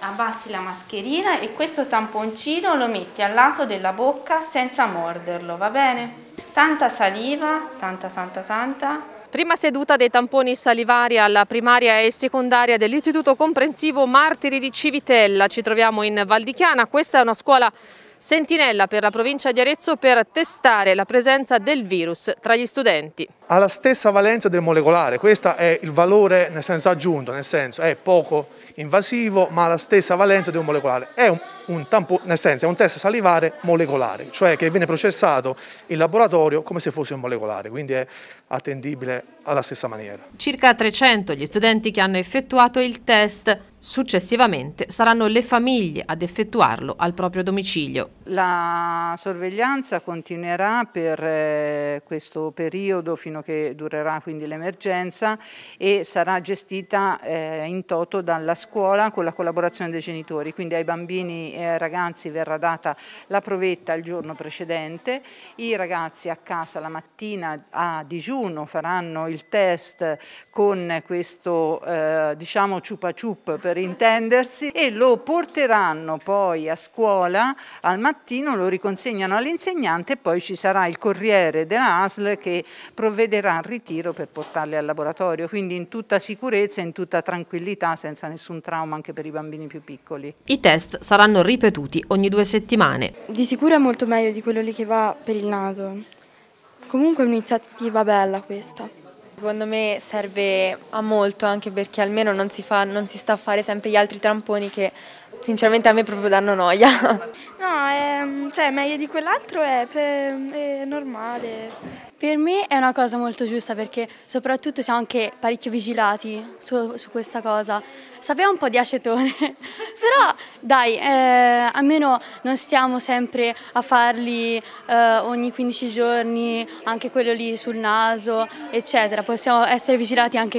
abbassi la mascherina e questo tamponcino lo metti al lato della bocca senza morderlo, va bene? Tanta saliva, tanta tanta tanta. Prima seduta dei tamponi salivari alla primaria e secondaria dell'Istituto Comprensivo Martiri di Civitella. Ci troviamo in Valdichiana, questa è una scuola sentinella per la provincia di Arezzo per testare la presenza del virus tra gli studenti. Ha la stessa valenza del molecolare, questo è il valore nel senso aggiunto, nel senso è poco invasivo ma ha la stessa valenza di un molecolare. È un un tampone, nel senso è un test salivare molecolare, cioè che viene processato in laboratorio come se fosse un molecolare, quindi è attendibile alla stessa maniera. Circa 300 gli studenti che hanno effettuato il test, successivamente saranno le famiglie ad effettuarlo al proprio domicilio. La sorveglianza continuerà per eh, questo periodo fino a che durerà quindi l'emergenza e sarà gestita eh, in toto dalla scuola con la collaborazione dei genitori, quindi ai bambini eh, ragazzi verrà data la provetta il giorno precedente, i ragazzi a casa la mattina a digiuno faranno il test con questo eh, diciamo ciupa ciup per intendersi e lo porteranno poi a scuola al mattino, lo riconsegnano all'insegnante e poi ci sarà il corriere della ASL che provvederà al ritiro per portarli al laboratorio, quindi in tutta sicurezza, in tutta tranquillità, senza nessun trauma anche per i bambini più piccoli. I test saranno ripetuti ogni due settimane. Di sicuro è molto meglio di quello lì che va per il naso. Comunque è un'iniziativa bella questa. Secondo me serve a molto anche perché almeno non si, fa, non si sta a fare sempre gli altri tamponi che sinceramente a me proprio danno noia. No, è, cioè, meglio di quell'altro è, è normale. Per me è una cosa molto giusta perché soprattutto siamo anche parecchio vigilati su, su questa cosa. Sapeva un po' di acetone, però dai, eh, almeno non stiamo sempre a farli eh, ogni 15 giorni, anche quello lì sul naso, eccetera. Possiamo essere vigilati anche